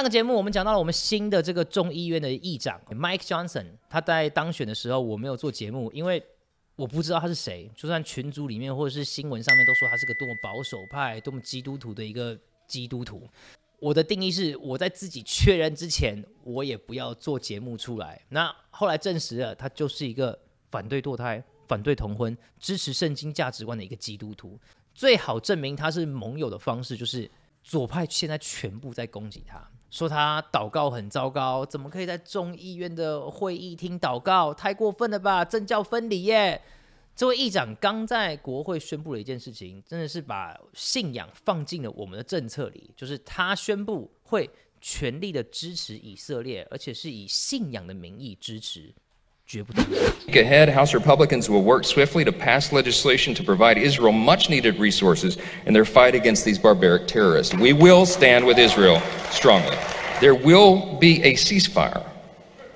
上个节目我们讲到了我们新的这个众议院的议长 Mike Johnson，他在当选的时候我没有做节目，因为我不知道他是谁。就算群组里面或者是新闻上面都说他是个多么保守派、多么基督徒的一个基督徒，我的定义是我在自己确认之前，我也不要做节目出来。那后来证实了他就是一个反对堕胎、反对同婚、支持圣经价值观的一个基督徒。最好证明他是盟友的方式就是。左派现在全部在攻击他，说他祷告很糟糕，怎么可以在众议院的会议厅祷告？太过分了吧！政教分离耶！这位议长刚在国会宣布了一件事情，真的是把信仰放进了我们的政策里，就是他宣布会全力的支持以色列，而且是以信仰的名义支持。ahead, House Republicans will work swiftly to pass legislation to provide Israel much needed resources in their fight against these barbaric terrorists. We will stand with Israel strongly. There will be a ceasefire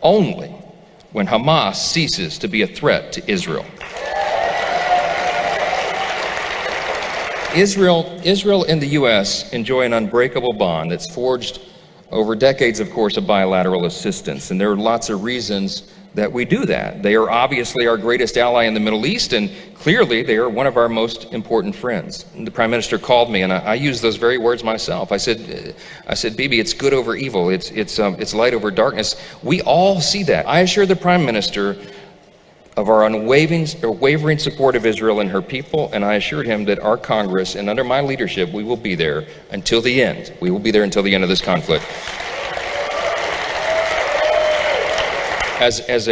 only when Hamas ceases to be a threat to Israel. Israel, Israel and the U.S. enjoy an unbreakable bond that's forged over decades, of course, of bilateral assistance, and there are lots of reasons that we do that. They are obviously our greatest ally in the Middle East, and clearly they are one of our most important friends. And the Prime Minister called me, and I, I, used those very words myself. I said, uh, I said, Bibi, it's good over evil, it's, it's, um, it's light over darkness. We all see that. I assured the Prime Minister of our unwavering wavering support of Israel and her people, and I assured him that our Congress and under my leadership, we will be there until the end. We will be there until the end of this conflict. as as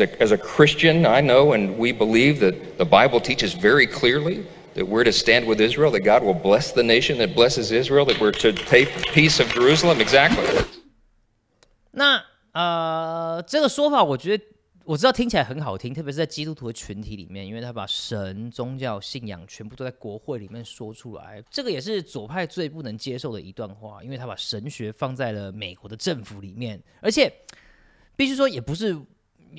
a as a christian i know and we believe that the bible teaches very clearly that we're to stand with israel that god will bless the nation that blesses israel that we're to take the peace of jerusalem exactly 那呃，这个说法我觉得我知道听起来很好听特别是在基督徒的群体里面因为他把神宗教信仰全部都在国会里面说出来这个也是左派最不能接受的一段话因为他把神学放在了美国的政府里面而且必须说，也不是，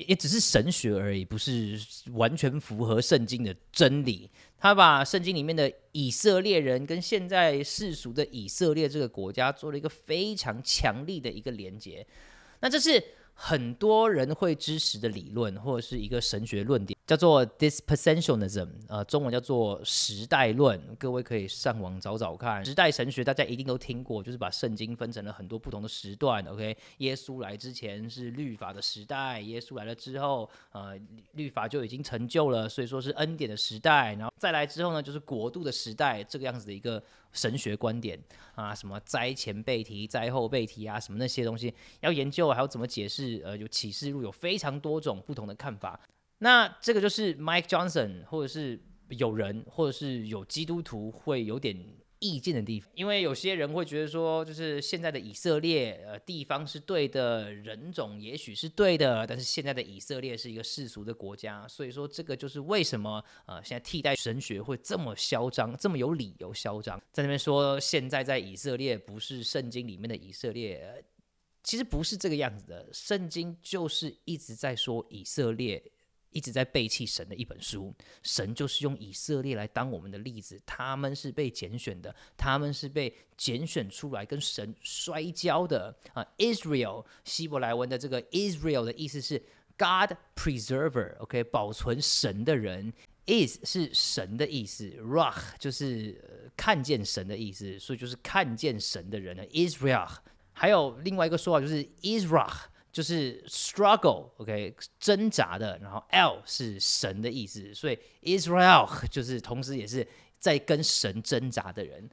也只是神学而已，不是完全符合圣经的真理。他把圣经里面的以色列人跟现在世俗的以色列这个国家做了一个非常强力的一个连接，那这是很多人会支持的理论，或者是一个神学论点。叫做 Dispensationalism，呃，中文叫做时代论。各位可以上网找找看，时代神学大家一定都听过，就是把圣经分成了很多不同的时段。OK，耶稣来之前是律法的时代，耶稣来了之后，呃，律法就已经成就了，所以说是恩典的时代。然后再来之后呢，就是国度的时代，这个样子的一个神学观点啊，什么灾前背题、灾后背题啊，什么那些东西要研究，还要怎么解释？呃，有启示录有非常多种不同的看法。那这个就是 Mike Johnson，或者是有人，或者是有基督徒会有点意见的地方，因为有些人会觉得说，就是现在的以色列，呃，地方是对的，人种也许是对的，但是现在的以色列是一个世俗的国家，所以说这个就是为什么呃，现在替代神学会这么嚣张，这么有理由嚣张，在那边说现在在以色列不是圣经里面的以色列，其实不是这个样子的，圣经就是一直在说以色列。一直在背弃神的一本书，神就是用以色列来当我们的例子，他们是被拣选的，他们是被拣选出来跟神摔跤的啊。Israel，希伯来文的这个 Israel 的意思是 God Preserver，OK，保存神的人，is 是神的意思，Rach 就是看见神的意思，所以就是看见神的人的 Israel。还有另外一个说法就是 Israel。就是 struggle，OK，挣扎的，然后 L 是神的意思，所以 Israel 就是同时也是在跟神挣扎的人。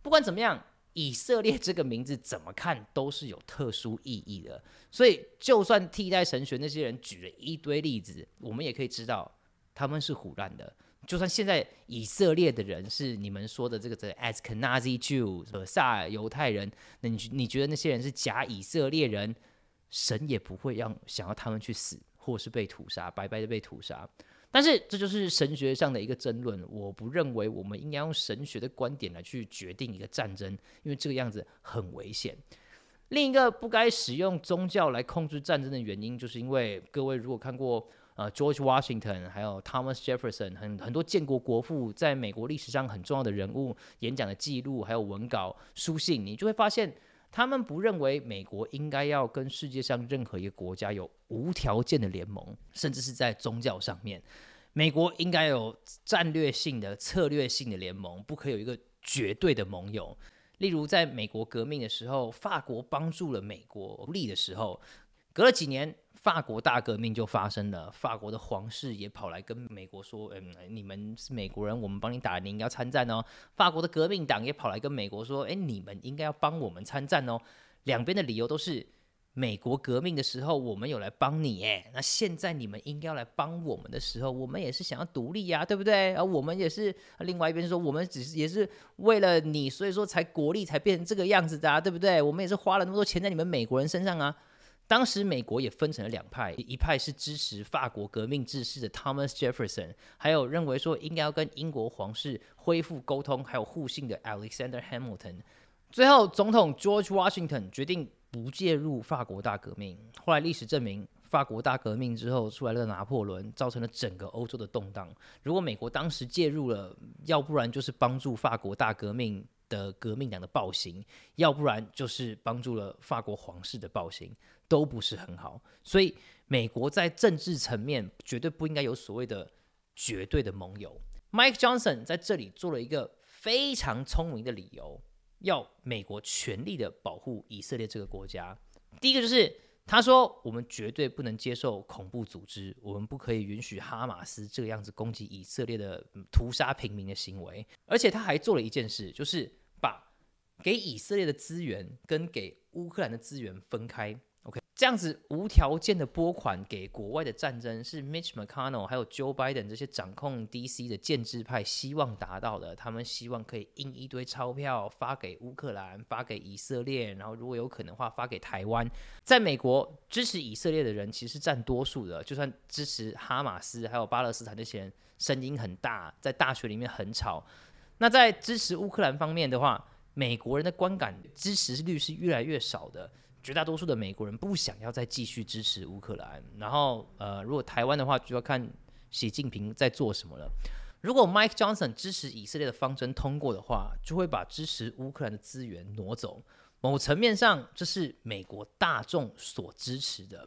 不管怎么样，以色列这个名字怎么看都是有特殊意义的。所以，就算替代神学那些人举了一堆例子，我们也可以知道他们是胡乱的。就算现在以色列的人是你们说的这个这个 a s k e n a z i Jew，萨尔犹太人，那你你觉得那些人是假以色列人？神也不会让想要他们去死，或是被屠杀，白白的被屠杀。但是这就是神学上的一个争论。我不认为我们应该用神学的观点来去决定一个战争，因为这个样子很危险。另一个不该使用宗教来控制战争的原因，就是因为各位如果看过呃 George Washington 还有 Thomas Jefferson 很很多建国国父在美国历史上很重要的人物演讲的记录，还有文稿、书信，你就会发现。他们不认为美国应该要跟世界上任何一个国家有无条件的联盟，甚至是在宗教上面，美国应该有战略性的、策略性的联盟，不可有一个绝对的盟友。例如，在美国革命的时候，法国帮助了美国立的时候，隔了几年。法国大革命就发生了，法国的皇室也跑来跟美国说：“嗯，你们是美国人，我们帮你打，您要参战哦。”法国的革命党也跑来跟美国说：“哎，你们应该要帮我们参战哦。”两边的理由都是：美国革命的时候，我们有来帮你，哎，那现在你们应该要来帮我们的时候，我们也是想要独立呀，对不对？而我们也是另外一边说，我们只是也是为了你，所以说才国力才变成这个样子的，啊，对不对？我们也是花了那么多钱在你们美国人身上啊。当时美国也分成了两派，一派是支持法国革命志士的 Thomas Jefferson，还有认为说应该要跟英国皇室恢复沟通，还有互信的 Alexander Hamilton。最后总统 George Washington 决定不介入法国大革命。后来历史证明，法国大革命之后出来的拿破仑，造成了整个欧洲的动荡。如果美国当时介入了，要不然就是帮助法国大革命。的革命党的暴行，要不然就是帮助了法国皇室的暴行，都不是很好。所以，美国在政治层面绝对不应该有所谓的绝对的盟友。Mike Johnson 在这里做了一个非常聪明的理由，要美国全力的保护以色列这个国家。第一个就是他说，我们绝对不能接受恐怖组织，我们不可以允许哈马斯这个样子攻击以色列的屠杀平民的行为。而且他还做了一件事，就是。给以色列的资源跟给乌克兰的资源分开，OK，这样子无条件的拨款给国外的战争是 Mitch McConnell 还有 Joe Biden 这些掌控 DC 的建制派希望达到的。他们希望可以印一堆钞票发给乌克兰，发给以色列，然后如果有可能话发给台湾。在美国支持以色列的人其实占多数的，就算支持哈马斯还有巴勒斯坦这些人声音很大，在大学里面很吵。那在支持乌克兰方面的话，美国人的观感支持率是越来越少的，绝大多数的美国人不想要再继续支持乌克兰。然后，呃，如果台湾的话，就要看习近平在做什么了。如果 Mike Johnson 支持以色列的方针通过的话，就会把支持乌克兰的资源挪走。某层面上，这是美国大众所支持的。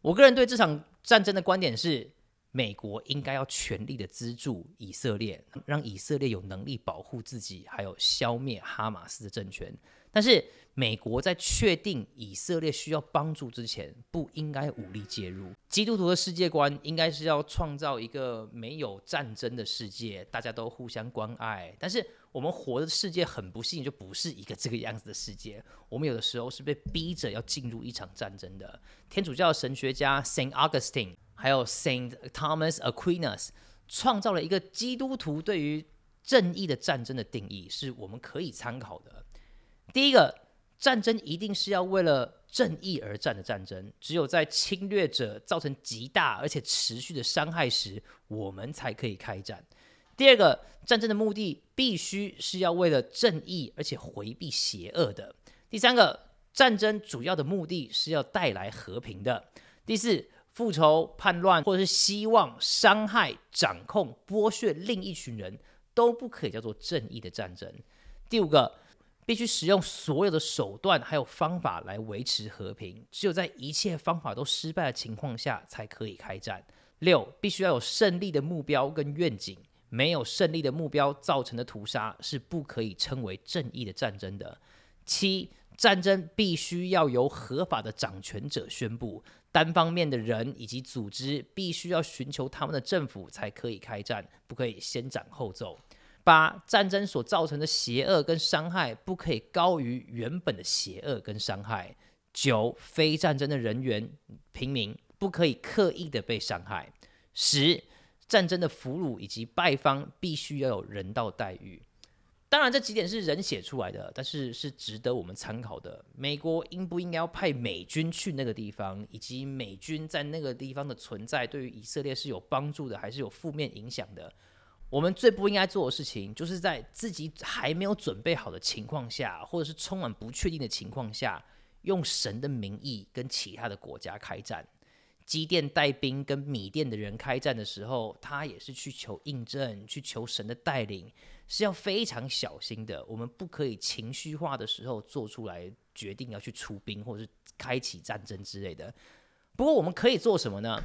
我个人对这场战争的观点是。美国应该要全力的资助以色列，让以色列有能力保护自己，还有消灭哈马斯的政权。但是，美国在确定以色列需要帮助之前，不应该武力介入。基督徒的世界观应该是要创造一个没有战争的世界，大家都互相关爱。但是，我们活的世界很不幸，就不是一个这个样子的世界。我们有的时候是被逼着要进入一场战争的。天主教神学家 Saint Augustine。还有 Saint Thomas Aquinas 创造了一个基督徒对于正义的战争的定义，是我们可以参考的。第一个，战争一定是要为了正义而战的战争，只有在侵略者造成极大而且持续的伤害时，我们才可以开战。第二个，战争的目的必须是要为了正义而且回避邪恶的。第三个，战争主要的目的是要带来和平的。第四。复仇、叛乱，或者是希望伤害、掌控、剥削另一群人都不可以叫做正义的战争。第五个，必须使用所有的手段还有方法来维持和平，只有在一切方法都失败的情况下才可以开战。六，必须要有胜利的目标跟愿景，没有胜利的目标造成的屠杀是不可以称为正义的战争的。七，战争必须要由合法的掌权者宣布。单方面的人以及组织必须要寻求他们的政府才可以开战，不可以先斩后奏。八、战争所造成的邪恶跟伤害不可以高于原本的邪恶跟伤害。九、非战争的人员、平民不可以刻意的被伤害。十、战争的俘虏以及败方必须要有人道待遇。当然，这几点是人写出来的，但是是值得我们参考的。美国应不应该要派美军去那个地方，以及美军在那个地方的存在，对于以色列是有帮助的，还是有负面影响的？我们最不应该做的事情，就是在自己还没有准备好的情况下，或者是充满不确定的情况下，用神的名义跟其他的国家开战。机电带兵跟米店的人开战的时候，他也是去求印证，去求神的带领，是要非常小心的。我们不可以情绪化的时候做出来决定要去出兵或者是开启战争之类的。不过我们可以做什么呢？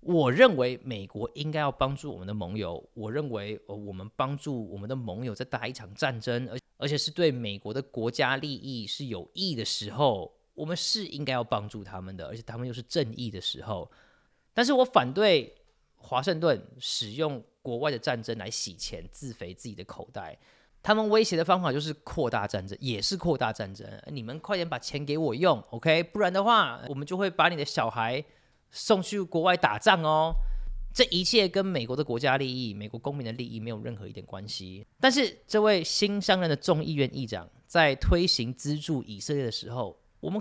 我认为美国应该要帮助我们的盟友。我认为，呃，我们帮助我们的盟友在打一场战争，而而且是对美国的国家利益是有益的时候。我们是应该要帮助他们的，而且他们又是正义的时候。但是我反对华盛顿使用国外的战争来洗钱、自肥自己的口袋。他们威胁的方法就是扩大战争，也是扩大战争。你们快点把钱给我用，OK？不然的话，我们就会把你的小孩送去国外打仗哦。这一切跟美国的国家利益、美国公民的利益没有任何一点关系。但是，这位新上任的众议院议长在推行资助以色列的时候。you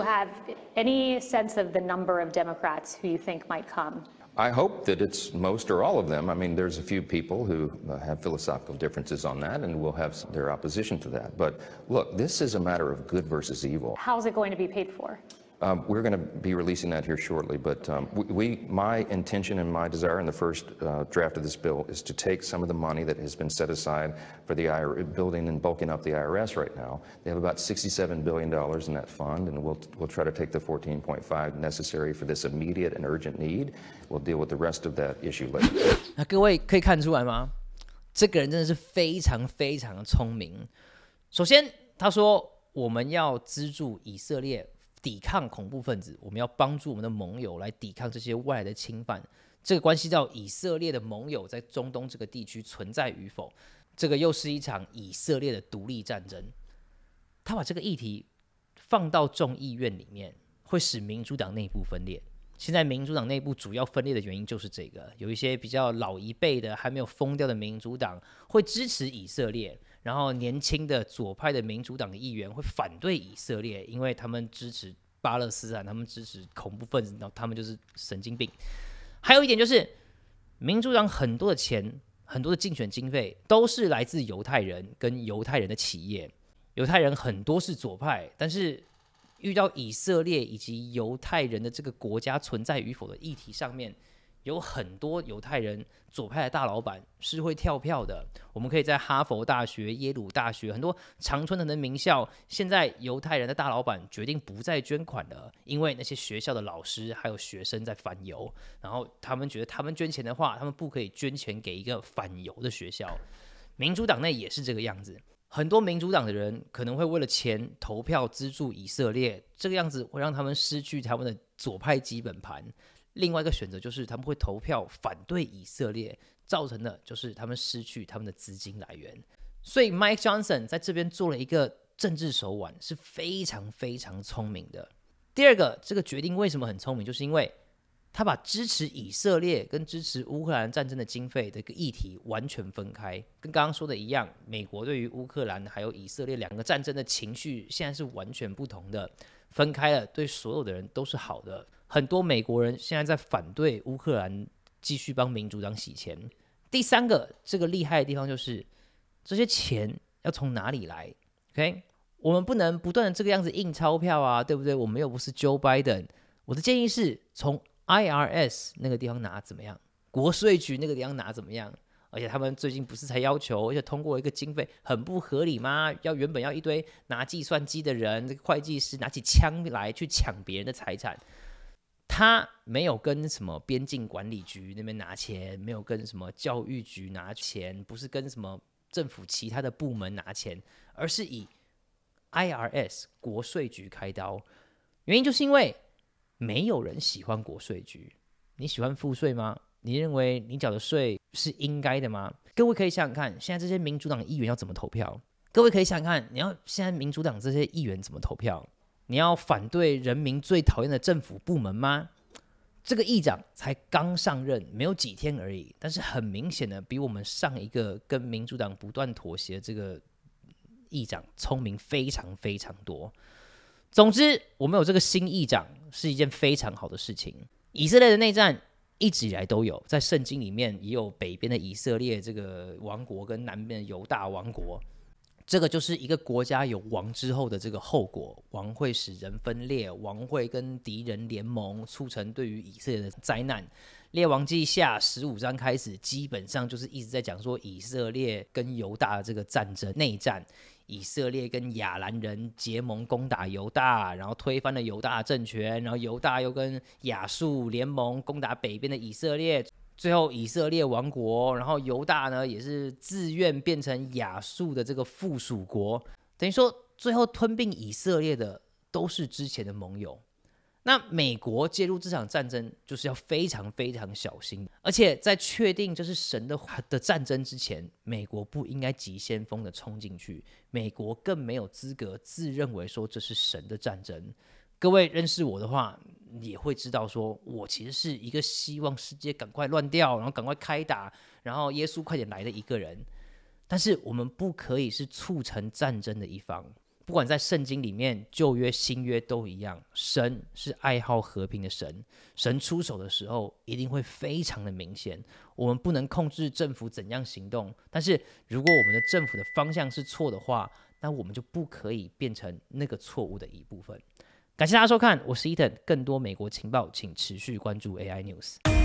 have any sense of the number of Democrats who you think might come? I hope that it's most or all of them. I mean, there's a few people who uh, have philosophical differences on that and will have their opposition to that. But look, this is a matter of good versus evil. How's it going to be paid for? Um, we're going to be releasing that here shortly, but um, we, my intention and my desire in the first uh, draft of this bill is to take some of the money that has been set aside for the IR, building and bulking up the IRS right now. They have about $67 billion in that fund, and we'll, we'll try to take the 14.5 necessary for this immediate and urgent need. We'll deal with the rest of that issue later. 那各位可以看出来吗？这个人真的是非常非常聪明。首先，他说我们要资助以色列抵抗恐怖分子，我们要帮助我们的盟友来抵抗这些外来的侵犯。这个关系到以色列的盟友在中东这个地区存在与否。这个又是一场以色列的独立战争。他把这个议题放到众议院里面，会使民主党内部分裂。现在民主党内部主要分裂的原因就是这个：有一些比较老一辈的还没有疯掉的民主党会支持以色列。然后年轻的左派的民主党的议员会反对以色列，因为他们支持巴勒斯坦，他们支持恐怖分子，然后他们就是神经病。还有一点就是，民主党很多的钱，很多的竞选经费都是来自犹太人跟犹太人的企业，犹太人很多是左派，但是遇到以色列以及犹太人的这个国家存在与否的议题上面。有很多犹太人左派的大老板是会跳票的。我们可以在哈佛大学、耶鲁大学很多常春藤的名校。现在犹太人的大老板决定不再捐款了，因为那些学校的老师还有学生在反犹，然后他们觉得他们捐钱的话，他们不可以捐钱给一个反犹的学校。民主党内也是这个样子，很多民主党的人可能会为了钱投票资助以色列，这个样子会让他们失去他们的左派基本盘。另外一个选择就是他们会投票反对以色列，造成的就是他们失去他们的资金来源。所以 Mike Johnson 在这边做了一个政治手腕是非常非常聪明的。第二个，这个决定为什么很聪明，就是因为他把支持以色列跟支持乌克兰战争的经费的一个议题完全分开。跟刚刚说的一样，美国对于乌克兰还有以色列两个战争的情绪现在是完全不同的，分开了对所有的人都是好的。很多美国人现在在反对乌克兰继续帮民主党洗钱。第三个，这个厉害的地方就是这些钱要从哪里来？OK，我们不能不断的这个样子印钞票啊，对不对？我们又不是 Joe Biden。我的建议是从 IRS 那个地方拿怎么样？国税局那个地方拿怎么样？而且他们最近不是才要求，而且通过一个经费很不合理吗？要原本要一堆拿计算机的人、会计师拿起枪来去抢别人的财产？他没有跟什么边境管理局那边拿钱，没有跟什么教育局拿钱，不是跟什么政府其他的部门拿钱，而是以 I R S 国税局开刀。原因就是因为没有人喜欢国税局。你喜欢付税吗？你认为你缴的税是应该的吗？各位可以想想看，现在这些民主党议员要怎么投票？各位可以想想看，你要现在民主党这些议员怎么投票？你要反对人民最讨厌的政府部门吗？这个议长才刚上任，没有几天而已。但是很明显的，比我们上一个跟民主党不断妥协的这个议长聪明非常非常多。总之，我们有这个新议长是一件非常好的事情。以色列的内战一直以来都有，在圣经里面也有北边的以色列这个王国跟南边的犹大王国。这个就是一个国家有王之后的这个后果，王会使人分裂，王会跟敌人联盟，促成对于以色列的灾难。列王记下十五章开始，基本上就是一直在讲说以色列跟犹大的这个战争、内战，以色列跟亚兰人结盟攻打犹大，然后推翻了犹大政权，然后犹大又跟亚述联盟攻打北边的以色列。最后，以色列王国，然后犹大呢，也是自愿变成亚述的这个附属国。等于说，最后吞并以色列的都是之前的盟友。那美国介入这场战争，就是要非常非常小心，而且在确定这是神的的战争之前，美国不应该急先锋的冲进去，美国更没有资格自认为说这是神的战争。各位认识我的话，也会知道，说我其实是一个希望世界赶快乱掉，然后赶快开打，然后耶稣快点来的一个人。但是我们不可以是促成战争的一方，不管在圣经里面旧约、新约都一样，神是爱好和平的神，神出手的时候一定会非常的明显。我们不能控制政府怎样行动，但是如果我们的政府的方向是错的话，那我们就不可以变成那个错误的一部分。感谢大家收看，我是伊 n 更多美国情报，请持续关注 AI News。